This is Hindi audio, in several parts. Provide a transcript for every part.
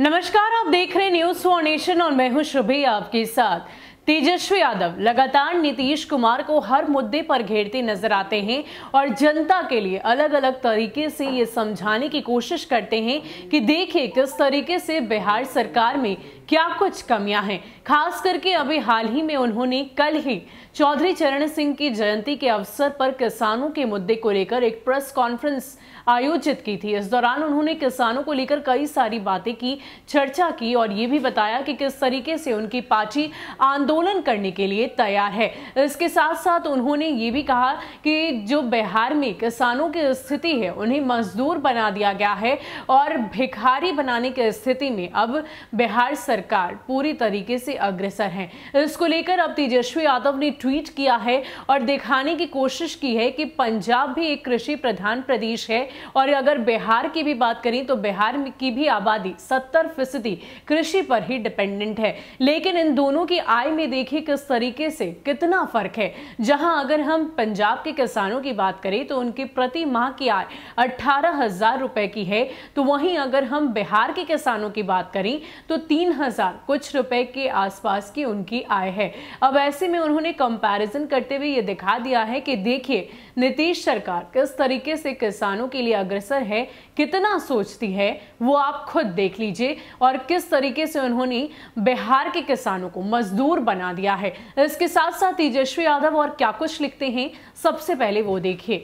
नमस्कार आप देख रहे न्यूज फॉर नेशन और मैं हूं शुभे आपके साथ तेजस्वी यादव लगातार नीतीश कुमार को हर मुद्दे पर घेरते नजर आते हैं और जनता के लिए अलग अलग तरीके से ये समझाने की कोशिश करते हैं कि देखिए किस तरीके से बिहार सरकार में क्या कुछ कमियां हैं खास करके अभी हाल ही में उन्होंने कल ही चौधरी चरण सिंह की जयंती के अवसर पर किसानों के मुद्दे को लेकर एक प्रेस कॉन्फ्रेंस आयोजित की थी इस दौरान उन्होंने किसानों को लेकर कई सारी बातें की चर्चा की और ये भी बताया कि किस तरीके से उनकी पार्टी आंदोलन करने के लिए तैयार है इसके साथ साथ उन्होंने ये भी कहा कि जो बिहार में किसानों की स्थिति है उन्हें मजदूर बना दिया गया है और भिखारी बनाने की स्थिति में अब बिहार सरकार पूरी तरीके से अग्रसर है इसको लेकर अब तेजस्वी यादव ने ट्वीट किया है और दिखाने की कोशिश की है कि पंजाब भी एक कृषि प्रधान प्रदेश है और अगर बिहार की भी बात करें तो बिहार की भी आबादी सत्तर फीसदी कृषि पर ही डिपेंडेंट है लेकिन इन दोनों की आय में देखिए किस तरीके से कितना फर्क है जहां अगर हम पंजाब के किसानों की बात करें तो उनकी प्रति माह की आय अठारह हजार रुपए की है तो वहीं अगर हम बिहार के किसानों की बात करें तो तीन हजार कुछ रुपए के आसपास की उनकी आय है अब ऐसे में उन्होंने कंपैरिजन करते हुए ये दिखा दिया है कि देखिए नीतीश सरकार किस तरीके से किसानों के लिए अग्रसर है कितना सोचती है वो आप खुद देख लीजिए और किस तरीके से उन्होंने बिहार के किसानों को मजदूर बना दिया है इसके साथ साथ तेजस्वी यादव और क्या कुछ लिखते हैं सबसे पहले वो देखिए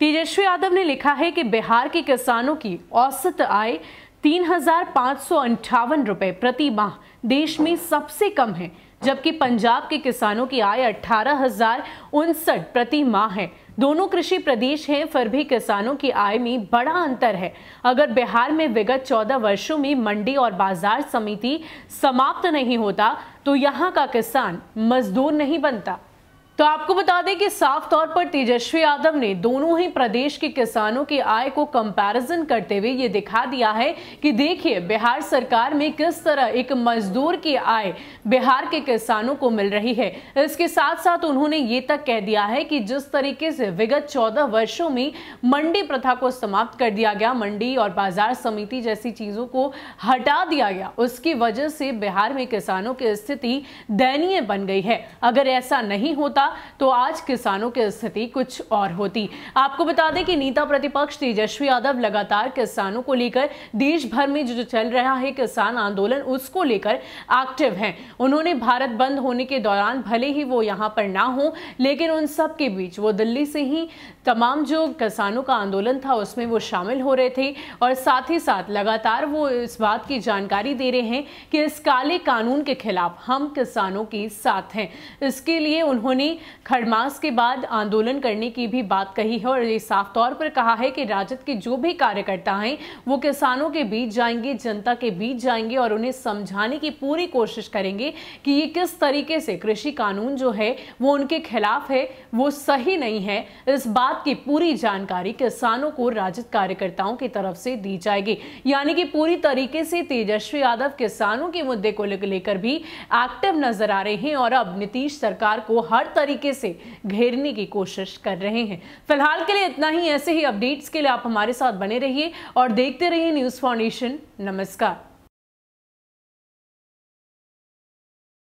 तेजस्वी यादव ने लिखा है कि बिहार के किसानों की औसत आय तीन रुपए प्रति माह देश में सबसे कम है जबकि पंजाब के किसानों की आय अठारह प्रति माह है दोनों कृषि प्रदेश हैं फिर भी किसानों की आय में बड़ा अंतर है अगर बिहार में विगत 14 वर्षों में मंडी और बाजार समिति समाप्त नहीं होता तो यहाँ का किसान मजदूर नहीं बनता तो आपको बता दें कि साफ तौर पर तेजस्वी यादव ने दोनों ही प्रदेश के किसानों की आय को कंपैरिजन करते हुए ये दिखा दिया है कि देखिए बिहार सरकार में किस तरह एक मजदूर की आय बिहार के किसानों को मिल रही है इसके साथ साथ उन्होंने ये तक कह दिया है कि जिस तरीके से विगत चौदह वर्षों में मंडी प्रथा को समाप्त कर दिया गया मंडी और बाजार समिति जैसी चीजों को हटा दिया गया उसकी वजह से बिहार में किसानों की स्थिति दयनीय बन गई है अगर ऐसा नहीं होता तो आज किसानों की स्थिति कुछ और होती आपको बता दें कि नेता प्रतिपक्ष तेजस्वी यादव लगातार किसानों को लेकर देश भर में जो चल रहा है किसान आंदोलन उसको लेकर एक्टिव हैं उन्होंने भारत बंद होने के दौरान भले ही वो यहाँ पर ना हो लेकिन उन सब के बीच वो दिल्ली से ही तमाम जो किसानों का आंदोलन था उसमें वो शामिल हो रहे थे और साथ ही साथ लगातार वो इस बात की जानकारी दे रहे हैं कि इस काले कानून के खिलाफ हम किसानों के साथ हैं इसके लिए उन्होंने खड़मास के बाद आंदोलन करने की भी बात कही है और ये साफ तौर पर कहा है कि राजद के जो भी कार्यकर्ता हैं वो किसानों के बीच जाएंगे जनता के बीच जाएंगे और उन्हें समझाने की पूरी कोशिश करेंगे कि ये किस तरीके से कृषि कानून जो है वो उनके खिलाफ है वो सही नहीं है इस बात की पूरी जानकारी किसानों को राजद कार्यकर्ताओं की तरफ से दी जाएगी यानी कि पूरी तरीके से तेजस्वी यादव किसानों के मुद्दे को लेकर भी एक्टिव नजर आ रहे हैं और अब नीतीश सरकार को हर तरीके से घेरने की कोशिश कर रहे हैं फिलहाल के लिए इतना ही ऐसे ही अपडेट्स के लिए आप हमारे साथ बने रहिए और देखते रहिए न्यूज़ फाउंडेशन नमस्कार